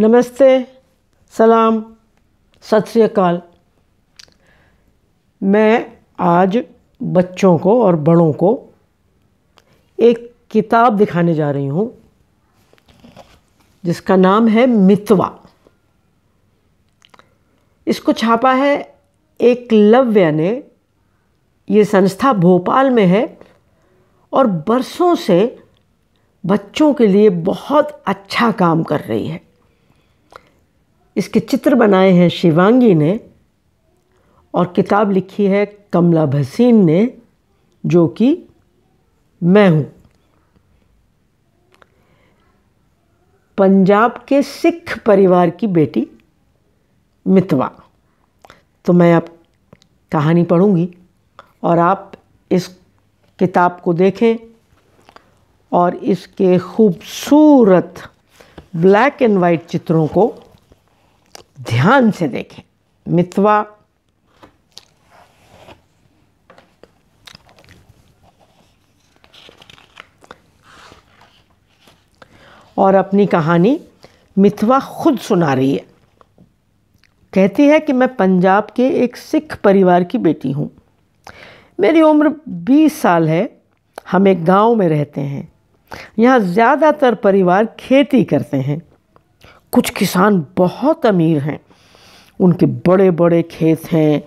नमस्ते सलाम सत श्रीकाल मैं आज बच्चों को और बड़ों को एक किताब दिखाने जा रही हूँ जिसका नाम है मितवा इसको छापा है एक लव्य ने ये संस्था भोपाल में है और बरसों से बच्चों के लिए बहुत अच्छा काम कर रही है इसके चित्र बनाए हैं शिवांगी ने और किताब लिखी है कमला भसीन ने जो कि मैं हूँ पंजाब के सिख परिवार की बेटी मितवा तो मैं आप कहानी पढ़ूंगी और आप इस किताब को देखें और इसके खूबसूरत ब्लैक एंड वाइट चित्रों को ध्यान से देखें मितवा और अपनी कहानी मिथवा खुद सुना रही है कहती है कि मैं पंजाब के एक सिख परिवार की बेटी हूँ मेरी उम्र 20 साल है हम एक गांव में रहते हैं यहाँ ज़्यादातर परिवार खेती करते हैं कुछ किसान बहुत अमीर हैं उनके बड़े बड़े खेत हैं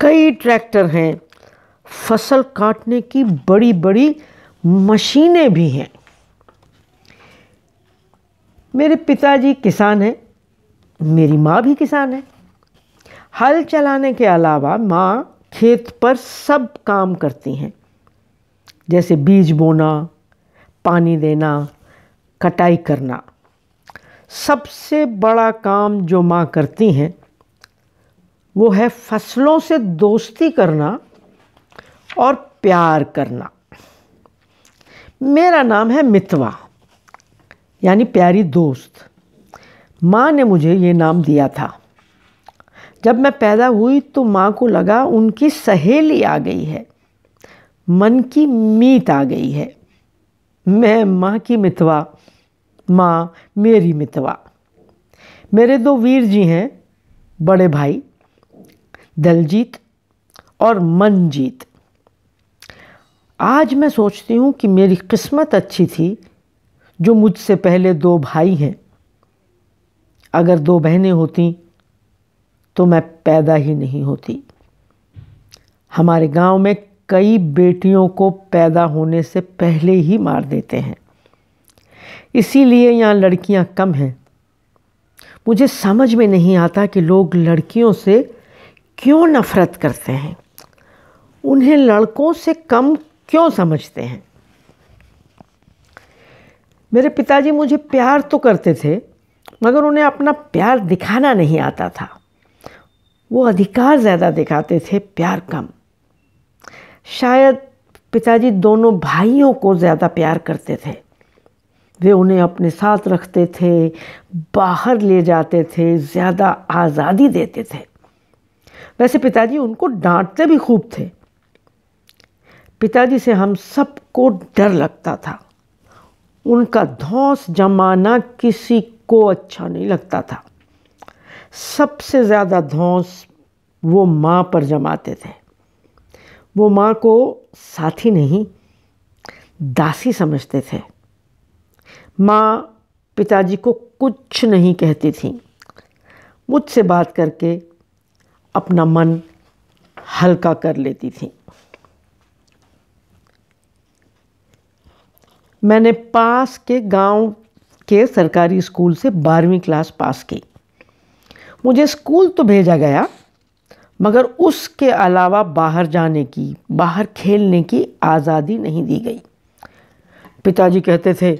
कई ट्रैक्टर हैं फसल काटने की बड़ी बड़ी मशीनें भी हैं मेरे पिताजी किसान हैं मेरी माँ भी किसान है हल चलाने के अलावा माँ खेत पर सब काम करती हैं जैसे बीज बोना पानी देना कटाई करना सबसे बड़ा काम जो माँ करती हैं वो है फसलों से दोस्ती करना और प्यार करना मेरा नाम है मितवा यानी प्यारी दोस्त माँ ने मुझे ये नाम दिया था जब मैं पैदा हुई तो माँ को लगा उनकी सहेली आ गई है मन की मीत आ गई है मैं माँ की मितवा माँ मेरी मितवा मेरे दो वीर जी हैं बड़े भाई दलजीत और मनजीत आज मैं सोचती हूँ कि मेरी किस्मत अच्छी थी जो मुझसे पहले दो भाई हैं अगर दो बहनें होती तो मैं पैदा ही नहीं होती हमारे गांव में कई बेटियों को पैदा होने से पहले ही मार देते हैं इसीलिए यहाँ लड़कियाँ कम हैं मुझे समझ में नहीं आता कि लोग लड़कियों से क्यों नफ़रत करते हैं उन्हें लड़कों से कम क्यों समझते हैं मेरे पिताजी मुझे प्यार तो करते थे मगर उन्हें अपना प्यार दिखाना नहीं आता था वो अधिकार ज़्यादा दिखाते थे प्यार कम शायद पिताजी दोनों भाइयों को ज़्यादा प्यार करते थे वे उन्हें अपने साथ रखते थे बाहर ले जाते थे ज़्यादा आज़ादी देते थे वैसे पिताजी उनको डांटते भी खूब थे पिताजी से हम सबको डर लगता था उनका धौस जमाना किसी को अच्छा नहीं लगता था सबसे ज़्यादा धौस वो माँ पर जमाते थे वो माँ को साथी नहीं दासी समझते थे माँ पिताजी को कुछ नहीं कहती थी मुझसे बात करके अपना मन हल्का कर लेती थी मैंने पास के गांव के सरकारी स्कूल से बारहवीं क्लास पास की मुझे स्कूल तो भेजा गया मगर उसके अलावा बाहर जाने की बाहर खेलने की आज़ादी नहीं दी गई पिताजी कहते थे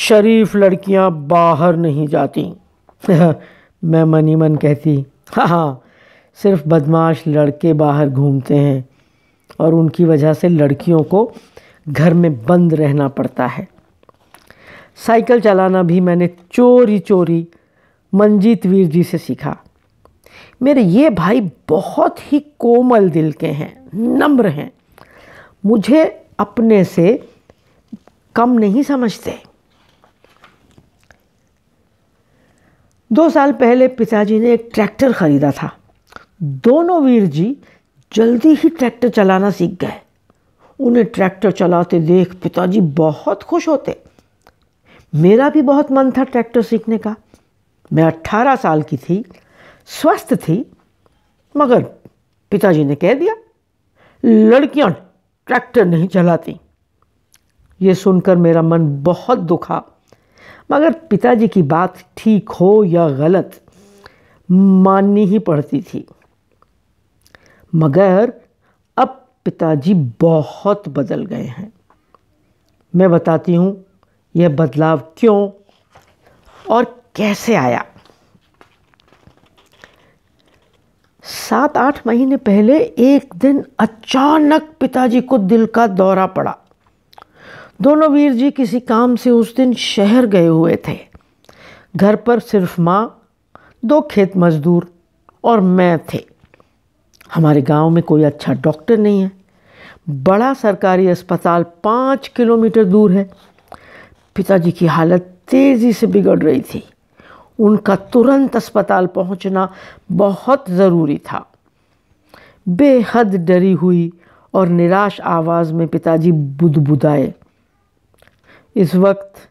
शरीफ लड़कियां बाहर नहीं जाती मैं मनी मन कहती हाँ हाँ सिर्फ बदमाश लड़के बाहर घूमते हैं और उनकी वजह से लड़कियों को घर में बंद रहना पड़ता है साइकिल चलाना भी मैंने चोरी चोरी मंजीत वीर जी से सीखा मेरे ये भाई बहुत ही कोमल दिल के हैं नम्र हैं मुझे अपने से कम नहीं समझते दो साल पहले पिताजी ने एक ट्रैक्टर ख़रीदा था दोनों वीर जी जल्दी ही ट्रैक्टर चलाना सीख गए उन्हें ट्रैक्टर चलाते देख पिताजी बहुत खुश होते मेरा भी बहुत मन था ट्रैक्टर सीखने का मैं अट्ठारह साल की थी स्वस्थ थी मगर पिताजी ने कह दिया लड़कियां ट्रैक्टर नहीं चलाती ये सुनकर मेरा मन बहुत दुखा मगर पिताजी की बात ठीक हो या गलत माननी ही पड़ती थी मगर अब पिताजी बहुत बदल गए हैं मैं बताती हूँ यह बदलाव क्यों और कैसे आया सात आठ महीने पहले एक दिन अचानक पिताजी को दिल का दौरा पड़ा दोनों वीर जी किसी काम से उस दिन शहर गए हुए थे घर पर सिर्फ माँ दो खेत मजदूर और मैं थे हमारे गांव में कोई अच्छा डॉक्टर नहीं है बड़ा सरकारी अस्पताल पाँच किलोमीटर दूर है पिताजी की हालत तेज़ी से बिगड़ रही थी उनका तुरंत अस्पताल पहुंचना बहुत ज़रूरी था बेहद डरी हुई और निराश आवाज़ में पिताजी बुदबुदाए इस वक्त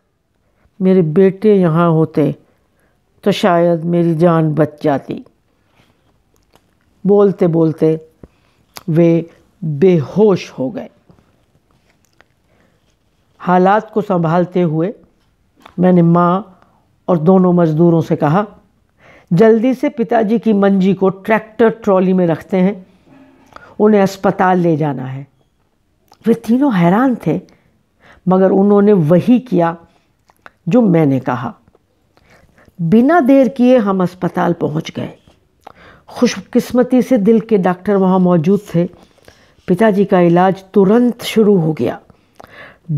मेरे बेटे यहाँ होते तो शायद मेरी जान बच जाती बोलते बोलते वे बेहोश हो गए हालात को संभालते हुए मैंने माँ और दोनों मज़दूरों से कहा जल्दी से पिताजी की मंजी को ट्रैक्टर ट्रॉली में रखते हैं उन्हें अस्पताल ले जाना है वे तीनों हैरान थे मगर उन्होंने वही किया जो मैंने कहा बिना देर किए हम अस्पताल पहुंच गए खुशकिस्मती से दिल के डॉक्टर वहाँ मौजूद थे पिताजी का इलाज तुरंत शुरू हो गया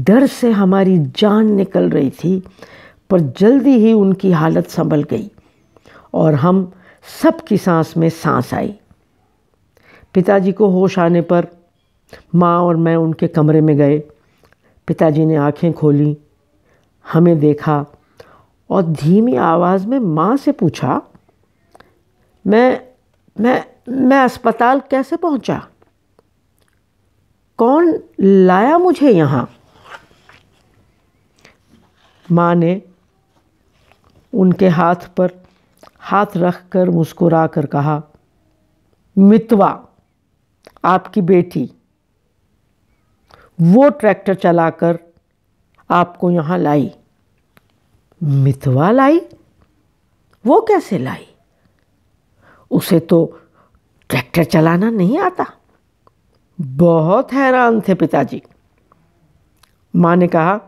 डर से हमारी जान निकल रही थी पर जल्दी ही उनकी हालत संभल गई और हम सब की सांस में सांस आई पिताजी को होश आने पर माँ और मैं उनके कमरे में गए पिताजी ने आंखें खोली हमें देखा और धीमी आवाज़ में माँ से पूछा मैं मैं मैं अस्पताल कैसे पहुँचा कौन लाया मुझे यहाँ माँ ने उनके हाथ पर हाथ रख कर मुस्कुरा कर कहा मितवा आपकी बेटी वो ट्रैक्टर चलाकर आपको यहाँ लाई मिथवा लाई वो कैसे लाई उसे तो ट्रैक्टर चलाना नहीं आता बहुत हैरान थे पिताजी माँ ने कहा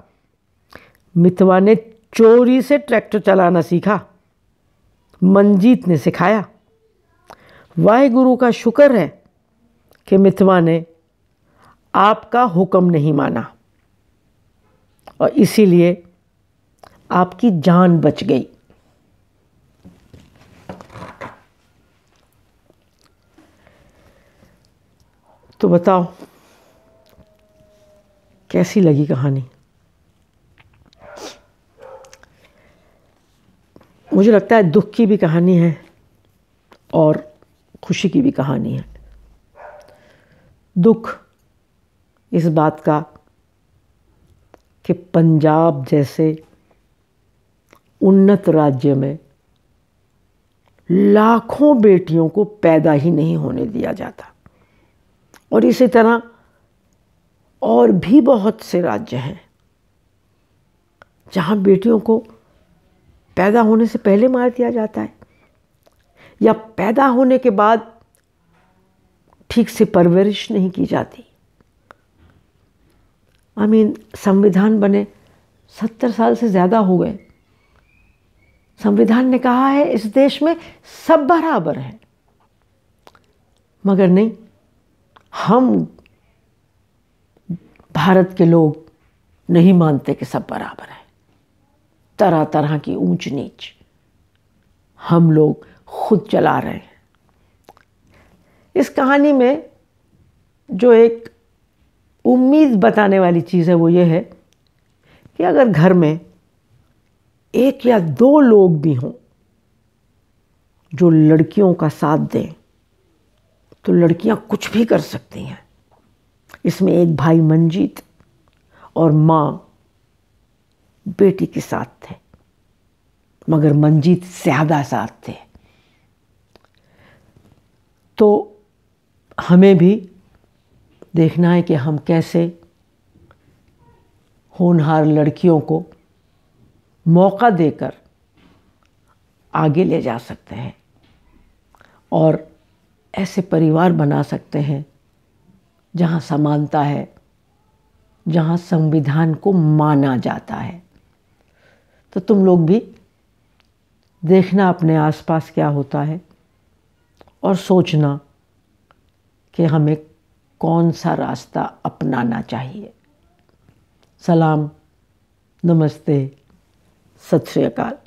मितवा ने चोरी से ट्रैक्टर चलाना सीखा मंजीत ने सिखाया वाहे गुरु का शुक्र है कि मितवा ने आपका हुक्म नहीं माना और इसीलिए आपकी जान बच गई तो बताओ कैसी लगी कहानी मुझे लगता है दुख की भी कहानी है और खुशी की भी कहानी है दुख इस बात का कि पंजाब जैसे उन्नत राज्य में लाखों बेटियों को पैदा ही नहीं होने दिया जाता और इसी तरह और भी बहुत से राज्य हैं जहाँ बेटियों को पैदा होने से पहले मार दिया जाता है या पैदा होने के बाद ठीक से परवरिश नहीं की जाती आई मीन संविधान बने सत्तर साल से ज़्यादा हो गए संविधान ने कहा है इस देश में सब बराबर है मगर नहीं हम भारत के लोग नहीं मानते कि सब बराबर है तरह तरह की ऊंच नीच हम लोग खुद चला रहे हैं इस कहानी में जो एक उम्मीद बताने वाली चीज़ है वो ये है कि अगर घर में एक या दो लोग भी हों जो लड़कियों का साथ दें तो लड़कियां कुछ भी कर सकती हैं इसमें एक भाई मंजीत और माँ बेटी के साथ थे मगर मंजीत ज़्यादा साथ थे तो हमें भी देखना है कि हम कैसे होनहार लड़कियों को मौका देकर आगे ले जा सकते हैं और ऐसे परिवार बना सकते हैं जहाँ समानता है जहाँ संविधान को माना जाता है तो तुम लोग भी देखना अपने आसपास क्या होता है और सोचना कि हमें कौन सा रास्ता अपनाना चाहिए सलाम नमस्ते सत श्री अकाल